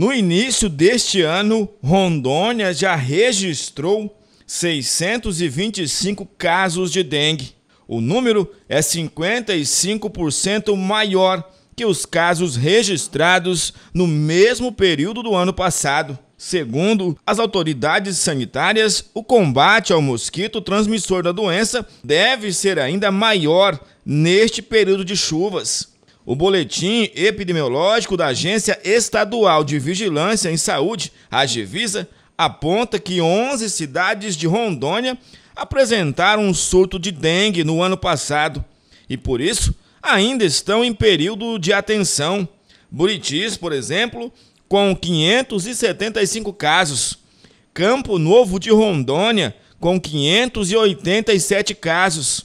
No início deste ano, Rondônia já registrou 625 casos de dengue. O número é 55% maior que os casos registrados no mesmo período do ano passado. Segundo as autoridades sanitárias, o combate ao mosquito transmissor da doença deve ser ainda maior neste período de chuvas. O boletim epidemiológico da Agência Estadual de Vigilância em Saúde, a Agivisa, aponta que 11 cidades de Rondônia apresentaram um surto de dengue no ano passado e, por isso, ainda estão em período de atenção. Buritis, por exemplo, com 575 casos. Campo Novo de Rondônia, com 587 casos.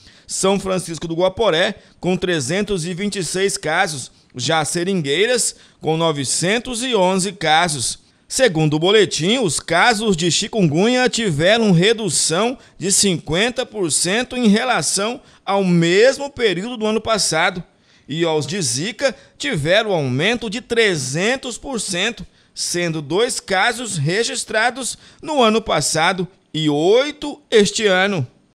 São Francisco do Guaporé, com 326 casos, já Seringueiras, com 911 casos. Segundo o boletim, os casos de chikungunya tiveram redução de 50% em relação ao mesmo período do ano passado. E aos de Zika tiveram aumento de 300%, sendo dois casos registrados no ano passado e oito este ano.